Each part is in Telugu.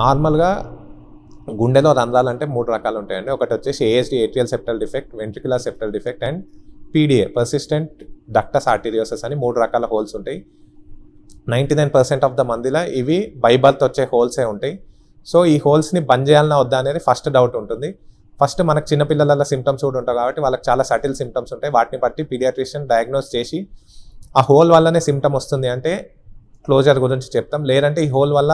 నార్మల్గా గుండెలో రంధ్రాలంటే మూడు రకాలు ఉంటాయండి ఒకటి వచ్చేసి ASD atrial septal defect ventricular septal defect and PDA persistent ductus arteriosus అని మూడు రకాల హోల్స్ ఉంటాయి ninety nine percent of the మందిలో ఇవి బైబల్త్ వచ్చే హోల్సే ఉంటాయి సో ఈ హోల్స్ని బంద్ చేయాలన్నా వద్దా అనేది ఫస్ట్ డౌట్ ఉంటుంది ఫస్ట్ మనకు చిన్నపిల్లల సిమ్టమ్స్ కూడా ఉంటాయి కాబట్టి వాళ్ళకి చాలా సటిల్ సిమ్టమ్స్ ఉంటాయి వాటిని బట్టి పీడియాట్రిషియన్ డయాగ్నోస్ చేసి ఆ హోల్ వల్లనే సిమ్టమ్ వస్తుంది అంటే క్లోజర్ గురించి చెప్తాం లేదంటే ఈ హోల్ వల్ల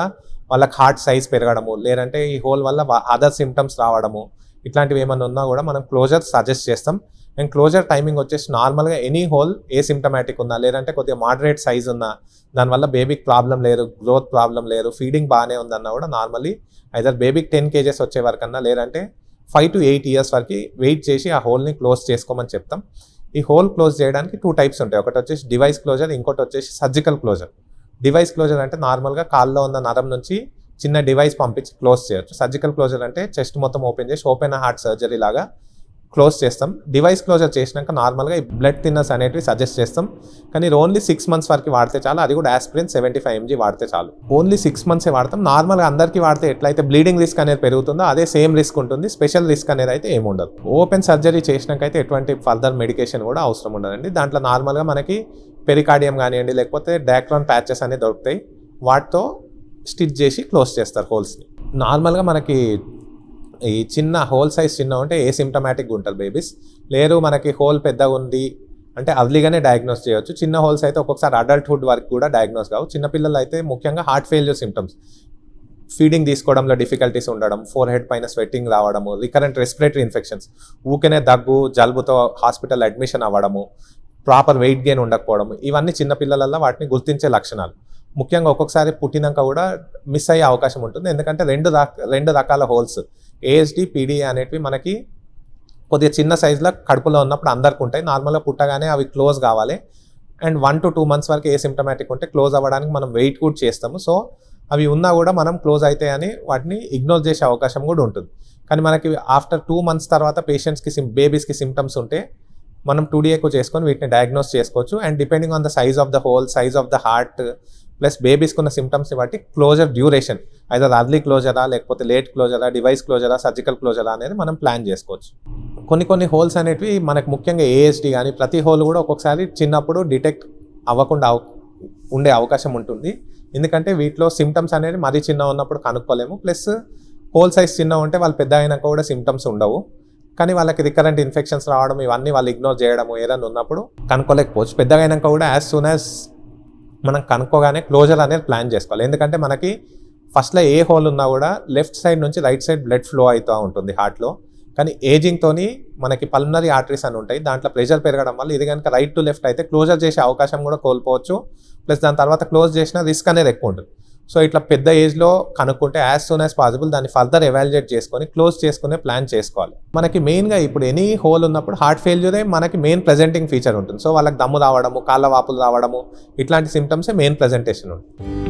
వాళ్ళకి హార్ట్ సైజ్ పెరగడము లేదంటే ఈ హోల్ వల్ల అదర్ సిమ్టమ్స్ రావడము ఇట్లాంటివి ఏమైనా ఉన్నా కూడా మనం క్లోజర్ సజెస్ట్ చేస్తాం అండ్ క్లోజర్ టైమింగ్ వచ్చేసి నార్మల్గా ఎనీ హోల్ ఏ సిమ్టమాటిక్ ఉన్నా లేదంటే కొద్దిగా మాడరేట్ సైజ్ ఉన్నా దానివల్ల బేబీకి ప్రాబ్లం లేదు గ్రోత్ ప్రాబ్లం లేదు ఫీడింగ్ బాగానే ఉందన్నా కూడా నార్మల్లీ ఐదర్ బేబీకి టెన్ కేజెస్ వచ్చే వరకన్నా లేదంటే ఫైవ్ టు ఎయిట్ ఇయర్స్ వరకు వెయిట్ చేసి ఆ హోల్ని క్లోజ్ చేసుకోమని చెప్తాం ఈ హోల్ క్లోజ్ చేయడానికి టూ టైప్స్ ఉంటాయి ఒకటి వచ్చేసి డివైస్ క్లోజర్ ఇంకోటి వచ్చేసి సర్జికల్ క్లోజర్ డివైస్ క్లోజర్ అంటే నార్మల్గా కాల్లో ఉన్న నరం నుంచి చిన్న డివైస్ పంపించి క్లోజ్ చేయొచ్చు సర్జికల్ క్లోజర్ అంటే చెస్ట్ మొత్తం ఓపెన్ చేసి ఓపెన్ హార్ట్ సర్జరీ లాగా క్లోజ్ చేస్తాం డివైస్ క్లోజర్ చేసినాక నార్మల్గా ఈ బ్లడ్ థిన్నర్స్ అనేటివి సజెస్ట్ చేస్తాం కానీ ఓన్లీ సిక్స్ మంత్స్ వరకు వాడితే చాలు అది కూడా ఆస్పిరిన్ సెవెంటీ ఫైవ్ ఎంజీ వాడితే చాలు ఓన్లీ సిక్స్ మంత్సే వాడతాం నార్మల్గా అందరికీ వాడితే ఎట్లయితే బ్లీడింగ్ రిస్క్ అనేది పెరుగుతుందో అదే సేమ్ రిస్క్ ఉంటుంది స్పెషల్ రిస్క్ అనేది అయితే ఏమి ఉండదు ఓపెన్ సర్జరీ చేసినాక అయితే ఎటువంటి ఫర్దర్ మెడికేషన్ కూడా అవసరం ఉండదండి దాంట్లో నార్మల్గా మనకి పెరికార్డియం కానివ్వండి లేకపోతే డాక్రాన్ ప్యాచెస్ అనేవి దొరుకుతాయి వాటితో స్టిచ్ చేసి క్లోజ్ చేస్తారు హోల్స్ని నార్మల్గా మనకి ఈ చిన్న హోల్ సైజ్ చిన్న ఉంటే ఏ సిమ్టమాటిక్గా ఉంటారు బేబీస్ లేరు మనకి హోల్ పెద్దగా ఉంది అంటే అర్లీగానే డయాగ్నోస్ చేయొచ్చు చిన్న హోల్స్ అయితే ఒక్కొక్కసారి అడల్ట్హుడ్ వరకు కూడా డయాగ్నోస్ కావు చిన్నపిల్లలు అయితే ముఖ్యంగా హార్ట్ ఫెయిల్యూర్ సిమ్టమ్స్ ఫీడింగ్ తీసుకోవడంలో డిఫికల్టీస్ ఉండడం ఫోర్ హెడ్ పైన స్వెట్టింగ్ రావడము రికరెంట్ రెస్పిరేటరీ ఇన్ఫెక్షన్స్ ఊకనే దగ్గు జలుబుతో హాస్పిటల్ అడ్మిషన్ అవ్వడము ప్రాపర్ వెయిట్ గెయిన్ ఉండకపోవడం ఇవన్నీ చిన్నపిల్లలలో వాటిని గుర్తించే లక్షణాలు ముఖ్యంగా ఒక్కొక్కసారి పుట్టినాక కూడా మిస్ అయ్యే అవకాశం ఉంటుంది ఎందుకంటే రెండు రెండు రకాల హోల్స్ ఏఎస్డి పీడీ అనేటివి మనకి కొద్దిగా చిన్న సైజులో కడుపులో ఉన్నప్పుడు అందరికి ఉంటాయి నార్మల్గా పుట్టగానే అవి క్లోజ్ కావాలి and one to two months వరకు ఏ సిమ్టమాటిక్ ఉంటే క్లోజ్ అవ్వడానికి మనం వెయిట్ కూడా చేస్తాము సో అవి ఉన్నా కూడా మనం క్లోజ్ అవుతాయని వాటిని ఇగ్నోర్ చేసే అవకాశం కూడా ఉంటుంది కానీ మనకి ఆఫ్టర్ టూ మంత్స్ తర్వాత పేషెంట్స్కి సిమ్ బేబీస్కి సిమ్టమ్స్ ఉంటే మనం టూడీఏకు చేసుకొని వీటిని డయాగ్నోస్ చేసుకోవచ్చు and depending on the size of the hole size of the heart plus బేబీస్కి ఉన్న సిమ్టమ్స్ బట్టి క్లోజర్ డ్యూరేషన్ అయితే అది అర్లీ క్లోజరా లేకపోతే లేట్ క్లోజరా డివైస్ క్లోజరా సర్జికల్ క్లోజరా అనేది మనం ప్లాన్ చేసుకోవచ్చు కొన్ని కొన్ని హోల్స్ అనేవి మనకు ముఖ్యంగా ఏఎస్డి కానీ ప్రతి హోల్ కూడా ఒక్కొక్కసారి చిన్నప్పుడు డిటెక్ట్ అవ్వకుండా ఉండే అవకాశం ఉంటుంది ఎందుకంటే వీటిలో సిమ్టమ్స్ అనేది మరీ చిన్న ఉన్నప్పుడు కనుక్కోలేము ప్లస్ హోల్ సైజ్ చిన్న ఉంటే వాళ్ళు పెద్ద అయినాక కూడా సిమ్టమ్స్ ఉండవు కానీ వాళ్ళకి రికరెంట్ ఇన్ఫెక్షన్స్ రావడం ఇవన్నీ వాళ్ళు ఇగ్నోర్ చేయడం ఏదైనా ఉన్నప్పుడు కనుక్కోలేకపోవచ్చు పెద్దగా అయినాక కూడా యాజ్ సూన్ యాజ్ మనం కనుక్కోగానే క్లోజర్ అనేది ప్లాన్ చేసుకోవాలి ఎందుకంటే మనకి ఫస్ట్లో ఏ హోల్ ఉన్నా కూడా లెఫ్ట్ సైడ్ నుంచి రైట్ సైడ్ బ్లడ్ ఫ్లో అవుతూ ఉంటుంది హార్ట్లో కానీ ఏజింగ్తోని మనకి పల్మనరీ ఆర్టరీస్ అని ఉంటాయి దాంట్లో ప్రెషర్ పెరగడం వల్ల ఇది కనుక రైట్ టు లెఫ్ట్ అయితే క్లోజర్ చేసే అవకాశం కూడా కోల్పోవచ్చు ప్లస్ దాని తర్వాత క్లోజ్ చేసిన రిస్క్ అనేది ఎక్కువ ఉంటుంది సో ఇట్లా పెద్ద ఏజ్లో కనుక్కుంటే యాజ్ సూన్ యాజ్ పాసిబుల్ దాన్ని ఫర్దర్ ఎవాల్యుయేట్ చేసుకొని క్లోజ్ చేసుకునే ప్లాన్ చేసుకోవాలి మనకి మెయిన్గా ఇప్పుడు ఎనీ హోల్ ఉన్నప్పుడు హార్ట్ ఫెయిల్యూరే మనకి మెయిన్ ప్రజెంటింగ్ ఫీచర్ ఉంటుంది సో వాళ్ళకి దమ్ము రావడము కాళ్ళ వాపులు రావడము ఇట్లాంటి సిమ్టమ్సే మెయిన్ ప్రజెంటేషన్ ఉంటుంది